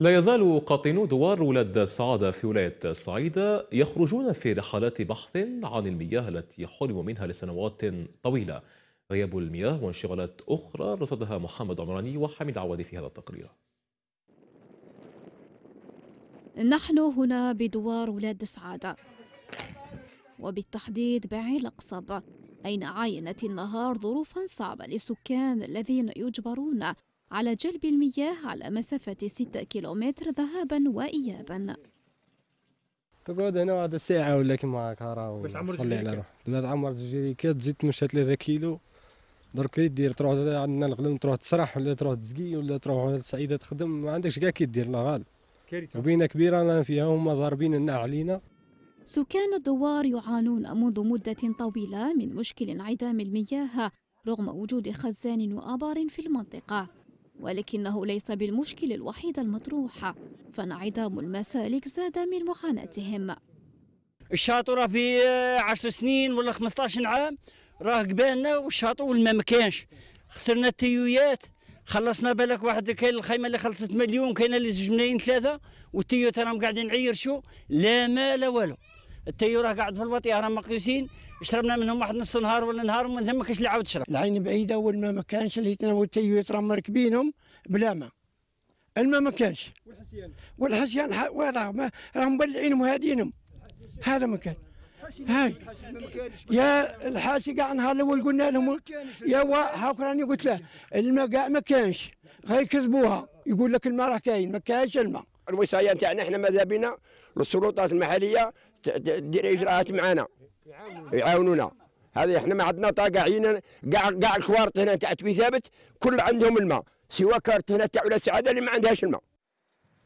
لا يزال قاطنو دوار ولاد السعادة في ولاية سعيدة يخرجون في رحلات بحث عن المياه التي حرموا منها لسنوات طويلة غياب المياه وانشغالات أخرى رصدها محمد عمراني وحميد عوادي في هذا التقرير نحن هنا بدوار ولاد سعادة وبالتحديد بعين الأقصب أين عاينت النهار ظروفا صعبة للسكان الذين يجبرون على جلب المياه على مسافة 6 كيلومتر ذهابا وإيابا تقعد هنا واحد الساعة ولا كيما هكا راهو خلي على روحك لا تعمر الجريكات تزيد تمشى 3 كيلو درك دير تروح عندنا الغنم تروح تسرح ولا تروح تسقي ولا تروح سعيدة تخدم ما عندكش كاع كي دير لا غالب كارثة وبينة كبيرة رانا فيها هما ضاربين الناع علينا سكان الدوار يعانون منذ مدة طويلة من مشكل انعدام المياه رغم وجود خزان وآبار في المنطقة ولكنه ليس بالمشكل الوحيد المطروح فانعدام المسالك زاد من معاناتهم الشاطئ راه في 10 سنين ولا 15 عام راه قبالنا والشاطئ والماء ما كانش خسرنا التيويات خلصنا بالك واحد كاين الخيمه اللي خلصت مليون كاينه اللي زوج ملايين ثلاثه والتيوت راهم قاعدين عيرشوا لا ما لا والو التيوره قاعد في راه مقيوسين شربنا منهم واحد نص نهار ولا نهار ومن ثم كاش اللي عاود شرب العين بعيده والماء ما كانش لهيتنا والتيو راه مركبينهم بلا ماء الماء ما كانش والحسيان والحسيان راه مبلعينهم وهادينهم هذا ما كان هاي يا الحاشي كاع نهار الاول قلنا لهم يا هاك راني قلت له الماء كاع ما كانش غير كذبوها يقول لك الماء راه كاين ما كانش الماء الوصايه نتاعنا يعني احنا ماذا بنا للسلطات المحليه تدير اجراءات معنا يعاونونا هذه احنا ما عندنا طاقه عينا كاع كاع الكوارت هنا تاع ثابت كل عندهم الماء سوى كارت هنا تاع ولا سعاده اللي ما عندهاش الماء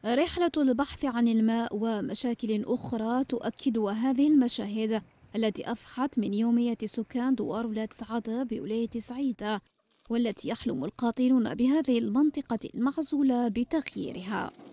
رحلة البحث عن الماء ومشاكل أخرى تؤكد هذه المشاهد التي أصحت من يومية سكان دوار ولاية سعادة بولاية سعيدة والتي يحلم القاطنون بهذه المنطقة المعزولة بتغييرها